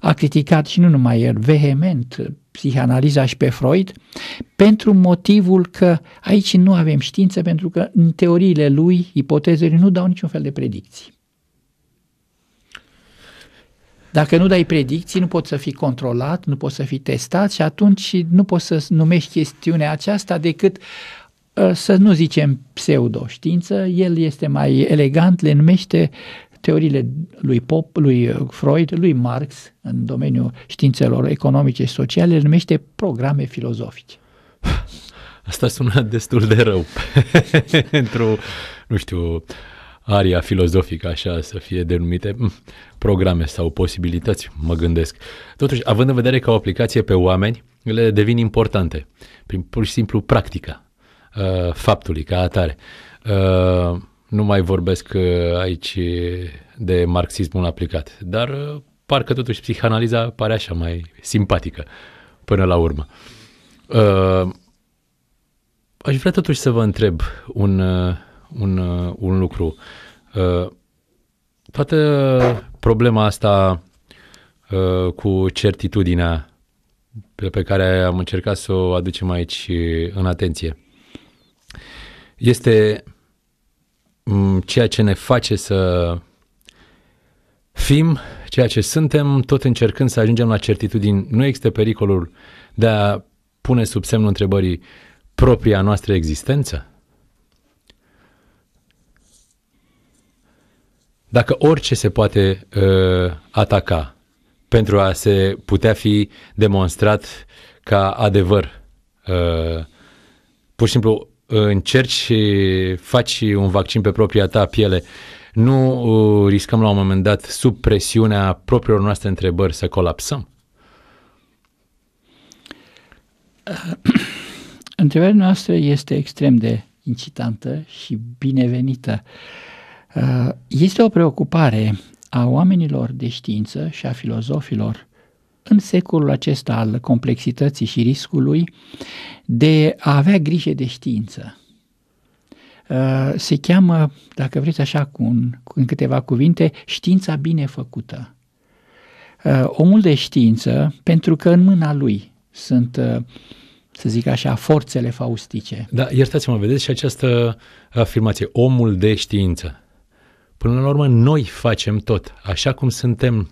a criticat și nu numai el, vehement, psihanaliza și pe Freud, pentru motivul că aici nu avem știință, pentru că în teoriile lui, ipotezele nu dau niciun fel de predicții. Dacă nu dai predicții, nu poți să fii controlat, nu poți să fii testat și atunci nu poți să numești chestiunea aceasta decât Ă, să nu zicem pseudoștiință, el este mai elegant, le numește teoriile lui Pop, lui Freud, lui Marx, în domeniul științelor economice și sociale, le numește programe filozofice. Asta sună destul de rău pentru, nu știu, aria filozofică, așa, să fie denumite mm, programe sau posibilități, mă gândesc. Totuși, având în vedere că o aplicație pe oameni, ele devin importante, prin pur și simplu practica. Uh, faptului ca atare. Uh, nu mai vorbesc uh, aici uh, de marxismul aplicat, dar uh, parcă totuși psihanaliza pare așa mai simpatică până la urmă. Uh, aș vrea totuși să vă întreb un, uh, un, un lucru. toată problema asta cu certitudinea pe care am încercat să o aducem aici în atenție este mm, ceea ce ne face să fim ceea ce suntem, tot încercând să ajungem la certitudini. Nu există pericolul de a pune sub semnul întrebării propria noastră existență? Dacă orice se poate uh, ataca pentru a se putea fi demonstrat ca adevăr, uh, pur și simplu încerci și faci un vaccin pe propria ta piele, nu uh, riscăm la un moment dat, sub presiunea propriilor noastre întrebări, să colapsăm? Întrebarea noastră este extrem de incitantă și binevenită. Uh, este o preocupare a oamenilor de știință și a filozofilor în secolul acesta al complexității și riscului de a avea grijă de știință. Uh, se cheamă, dacă vreți așa, cu un, în câteva cuvinte, știința bine făcută. Uh, omul de știință, pentru că în mâna lui sunt uh, să zic așa, forțele faustice. Da, iertați-mă, vedeți și această afirmație, omul de știință. Până la urmă, noi facem tot. Așa cum suntem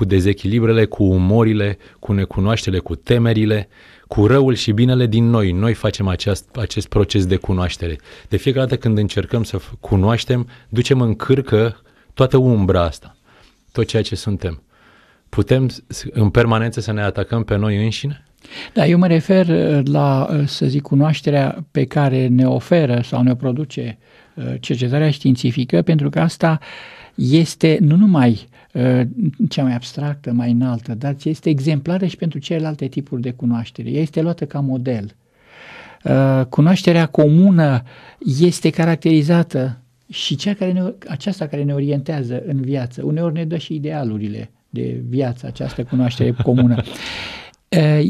cu dezechilibrele, cu umorile, cu necunoaștele, cu temerile, cu răul și binele din noi. Noi facem aceast, acest proces de cunoaștere. De fiecare dată când încercăm să cunoaștem, ducem în cârcă toată umbra asta, tot ceea ce suntem. Putem în permanență să ne atacăm pe noi înșine? Da, eu mă refer uh, la, uh, să zic, cunoașterea pe care ne oferă sau ne produce uh, cercetarea științifică, pentru că asta este nu numai Ă, cea mai abstractă, mai înaltă, dar este exemplară și pentru celelalte tipuri de cunoaștere. Ea este luată ca model. Ă, cunoașterea comună este caracterizată și cea care ne, aceasta care ne orientează în viață. Uneori ne dă și idealurile de viață, această cunoaștere comună. Ă,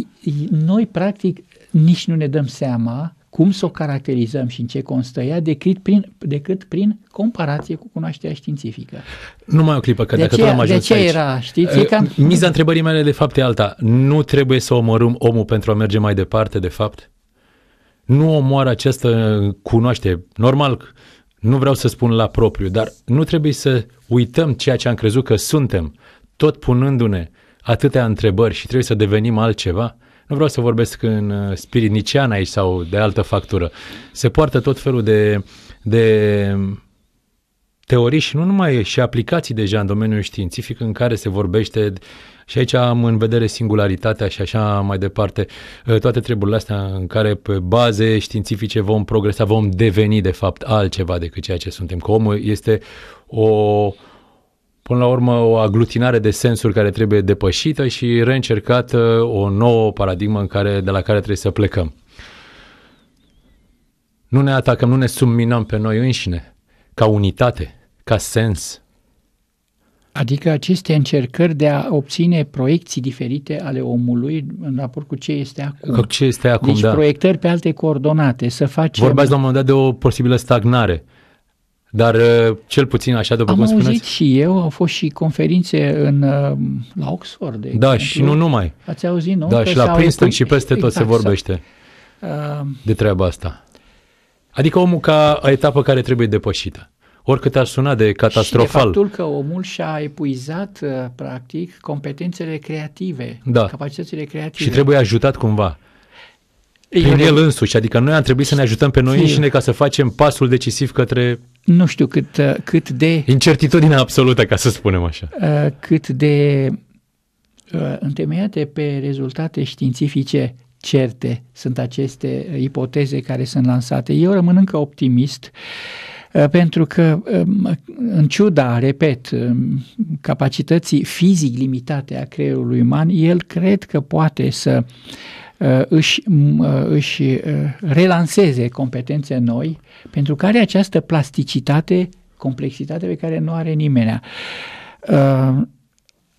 noi, practic, nici nu ne dăm seama cum să o caracterizăm și în ce constă ea decât prin, decât prin comparație cu cunoașterea științifică. Nu mai o clipă, că de dacă ce, tot am ajuns De ce aici, era, Știți? E cam... Miza întrebării mele de fapt e alta. Nu trebuie să omorâm omul pentru a merge mai departe, de fapt? Nu omoară această cunoaștere. Normal, nu vreau să spun la propriu, dar nu trebuie să uităm ceea ce am crezut că suntem, tot punându-ne atâtea întrebări și trebuie să devenim altceva? Nu vreau să vorbesc în uh, spirit nician aici sau de altă factură. Se poartă tot felul de, de um, teorii și nu numai, și aplicații deja în domeniul științific în care se vorbește și aici am în vedere singularitatea și așa mai departe, uh, toate treburile astea în care pe baze științifice vom progresa, vom deveni de fapt altceva decât ceea ce suntem. Că omul este o, până la urmă o aglutinare de sensuri care trebuie depășită și reîncercată o nouă paradigmă în care, de la care trebuie să plecăm. Nu ne atacăm, nu ne subminăm pe noi înșine, ca unitate, ca sens. Adică aceste încercări de a obține proiecții diferite ale omului în raport cu ce este acum. Cu ce este acum, deci da. proiectări pe alte coordonate, să facem... Vorbeați la un moment dat de o posibilă stagnare. Dar uh, cel puțin așa, după Am cum spuneți... Am auzit și eu, au fost și conferințe în, uh, la Oxford, de Da, exemplu. și nu numai. Ați auzit, nu? Da, că și la Princeton și peste exact, tot se exact, vorbește sau... de treaba asta. Adică omul ca etapă care trebuie depășită oricât ar suna de catastrofal. Și de faptul că omul și-a epuizat, uh, practic, competențele creative, da. capacitățile creative. Și trebuie ajutat cumva. Prin el însuși, adică noi am trebuit să ne ajutăm pe noi înșine ca să facem pasul decisiv către nu știu cât, uh, cât de... Incertitudine absolută, ca să spunem așa. Uh, cât de uh, întemeiate pe rezultate științifice certe sunt aceste ipoteze care sunt lansate. Eu rămân încă optimist pentru că, um, în ciuda, repet, um, capacității fizic limitate a creierului uman, el cred că poate să uh, Uh, își, uh, își uh, relanseze competențe noi, pentru care această plasticitate, complexitate pe care nu are nimeni.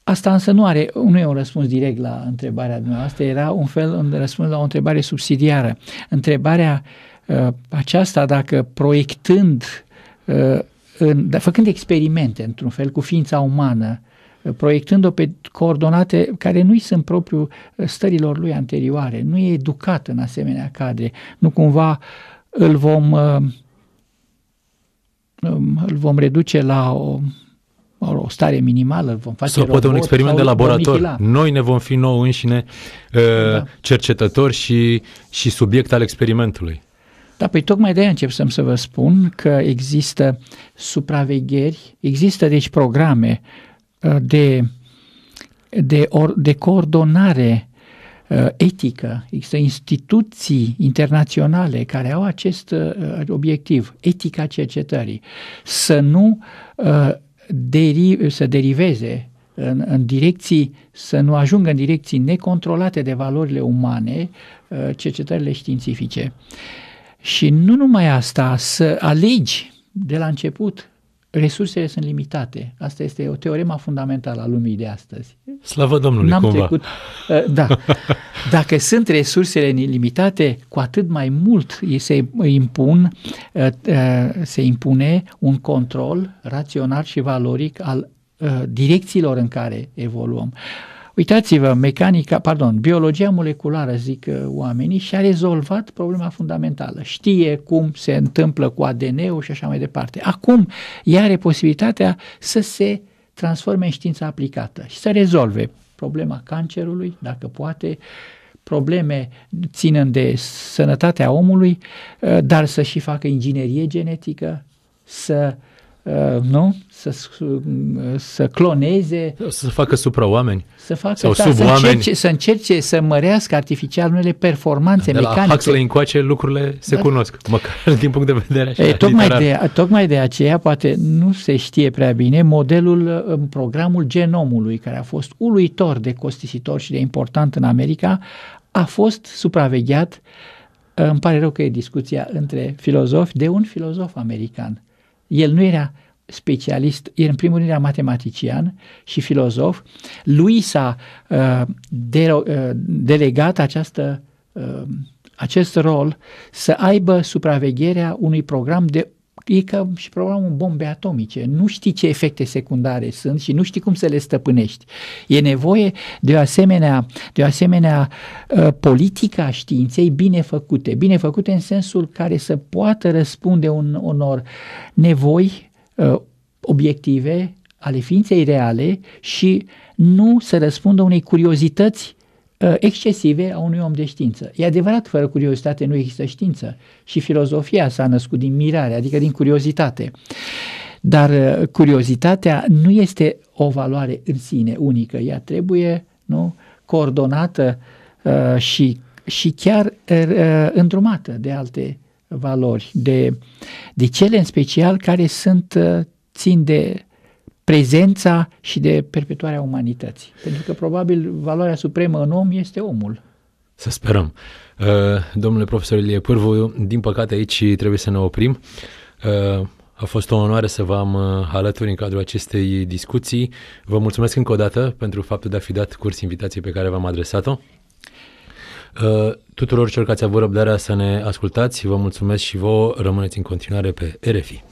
Asta însă nu are, nu e un răspuns direct la întrebarea dumneavoastră, era un fel de răspuns la o întrebare subsidiară. Întrebarea aceasta, dacă proiectând, în, da, făcând experimente, într-un fel, cu ființa umană, proiectând-o pe coordonate care nu-i sunt propriu uh, stărilor lui anterioare, nu e educat în asemenea cadre, nu cumva îl vom, uh, um, îl vom reduce la o, o stare minimală, vom face Sau poate un experiment de laborator. Noi ne vom fi noi înșine uh, da. cercetători și, și subiect al experimentului. Da, păi tocmai de-aia încep să-mi să vă spun că există supravegheri, există deci programe uh, Uh, de, de, or, de coordonare uh, etică. Există instituții internaționale care au acest uh, obiectiv, etica cercetării. Să nu deri, să deriveze în, în direcții, să nu ajungă în direcții necontrolate de valorile umane cercetările științifice. Și nu numai asta, să alegi de la început resursele sunt limitate. Asta este o teoremă fundamentală a lumii de astăzi. Slavă Domnului, N-am cumva. Trecut, ă, da. Dacă sunt resursele limitate, cu atât mai mult se, impun, ă, ă, se impune un control rațional și valoric al direcțiilor în care evoluăm. Uitați-vă, mecanica, pardon, biologia moleculară, zic uh, oamenii, și-a rezolvat problema fundamentală. Știe cum se întâmplă cu ADN-ul și așa mai departe. Acum ea are posibilitatea să se transforme în știința aplicată și să rezolve problema cancerului, dacă poate, probleme ținând de sănătatea omului, uh, dar să și facă inginerie genetică, să uh, Uh, nu? Să, uh, să cloneze. Să facă supra-oameni. Să facă, sau da, sub să, oameni. Încerce, să încerce să mărească artificial unele performanțe de mecanice. La Huxley încoace lucrurile se da. cunosc, măcar din punct de vedere așa, e, tocmai, de, tocmai de aceea, poate nu se știe prea bine, modelul, uh, programul genomului, care a fost uluitor de costisitor și de important în America, a fost supravegheat, îmi pare rău că e discuția între filozofi, de un filozof american el nu era specialist, el în primul rând era matematician și filozof. Lui s-a uh, de, uh, delegat această, uh, acest rol să aibă supravegherea unui program de e ca și programul bombe atomice. Nu știi ce efecte secundare sunt și nu știi cum să le stăpânești. E nevoie de o asemenea, de o asemenea uh, politică a științei bine făcute. Bine făcute în sensul care să poată răspunde un, unor nevoi uh, obiective ale ființei reale și nu să răspundă unei curiozități Uh, excesive a unui om de știință. E adevărat, fără curiozitate nu există știință și filozofia s-a născut din mirare, adică din curiozitate. Dar uh, curiozitatea nu este o valoare în sine unică, ea trebuie nu, coordonată uh, și, și chiar uh, uh îndrumată de alte valori, de, de cele în special care sunt uh, țin de prezența și de perpetuarea umanității. Pentru că probabil valoarea supremă în om este omul. Să sperăm. Uh, domnule profesor Ilie Pârvu, din păcate aici trebuie să ne oprim. Uh, a fost o onoare să vă am uh, alături în cadrul acestei discuții. Vă mulțumesc încă o dată pentru faptul de a fi dat curs invitației pe care v-am adresat-o. tuturor celor care ați avut răbdarea să ne ascultați, vă mulțumesc și vouă. Rămâneți în continuare pe RFI.